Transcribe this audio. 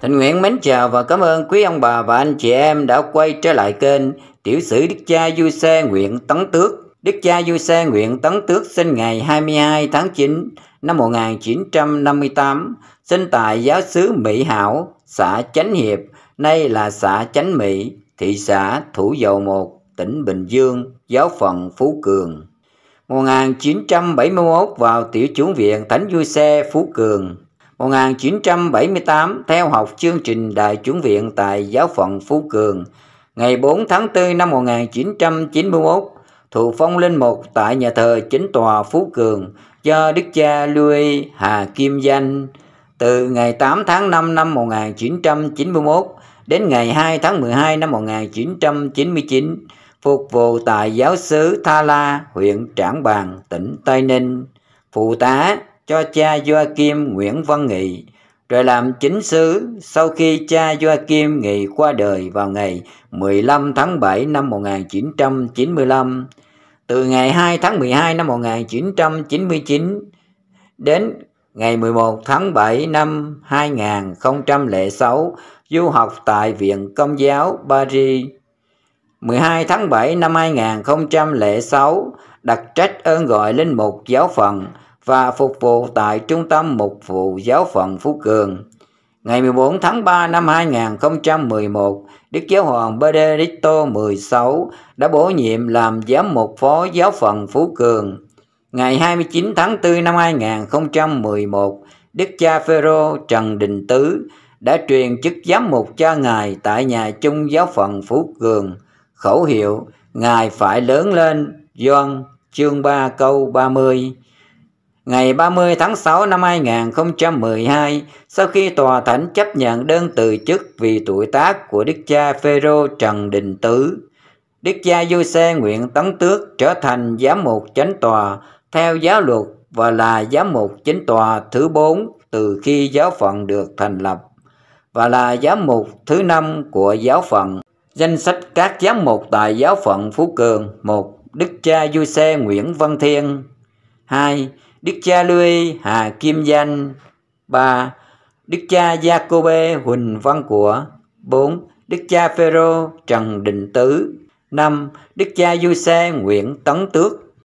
Thịnh Nguyễn mến chào và cảm ơn quý ông bà và anh chị em đã quay trở lại kênh Tiểu sử Đức Cha Du Xe Nguyện Tấn Tước. Đức Cha Du Xe Nguyện Tấn Tước sinh ngày 22 tháng 9 năm 1958, sinh tại giáo xứ Mỹ Hảo, xã Chánh Hiệp, nay là xã Chánh Mỹ, thị xã Thủ Dầu Một, tỉnh Bình Dương, giáo phận Phú Cường. 1971 vào Tiểu chủng viện Thánh Vui Xe Phú Cường. 1978 theo học chương trình Đại chủng viện tại giáo phận Phú Cường. Ngày 4 tháng 4 năm 1991, thụ phong linh mục tại nhà thờ chính tòa Phú Cường do Đức cha Louis Hà Kim Danh. Từ ngày 8 tháng 5 năm 1991 đến ngày 2 tháng 12 năm 1999, phục vụ tại giáo xứ Tha La, huyện Trảng Bàng, tỉnh Tây Ninh, phụ tá cho cha Joachim Nguyễn Văn Nghị, rồi làm chính sứ sau khi cha Joachim Nghị qua đời vào ngày 15 tháng 7 năm 1995. Từ ngày 2 tháng 12 năm 1999 đến ngày 11 tháng 7 năm 2006, du học tại Viện Công giáo Paris. 12 tháng 7 năm 2006 đặt trách ơn gọi linh mục giáo phận và phục vụ tại Trung tâm Mục vụ Giáo phận Phú Cường. Ngày 14 tháng 3 năm 2011, Đức Giáo hoàng Benedicto 16 đã bổ nhiệm làm giám mục phó giáo phận Phú Cường. Ngày 29 tháng 4 năm 2011, Đức cha Phêrô Trần Đình Tứ đã truyền chức giám mục cho ngài tại nhà chung giáo phận Phú Cường khẩu hiệu Ngài phải lớn lên Doan chương 3 câu 30 Ngày 30 tháng 6 năm 2012, sau khi tòa thánh chấp nhận đơn từ chức vì tuổi tác của đức cha Phêrô Trần Đình Tứ, đức cha Du Xe Nguyễn Tấn Tước trở thành giám mục chánh tòa theo giáo luật và là giám mục chính tòa thứ 4 từ khi giáo phận được thành lập và là giám mục thứ 5 của giáo phận. Danh sách các giám mục tại giáo phận Phú Cường 1. Đức cha Du Xe Nguyễn Văn Thiên 2. Đức cha Louis Hà Kim Danh 3. Đức cha Jacobe Huỳnh Văn Của 4. Đức cha Phêrô Trần đình Tứ 5. Đức cha Du Xe Nguyễn Tấn Tước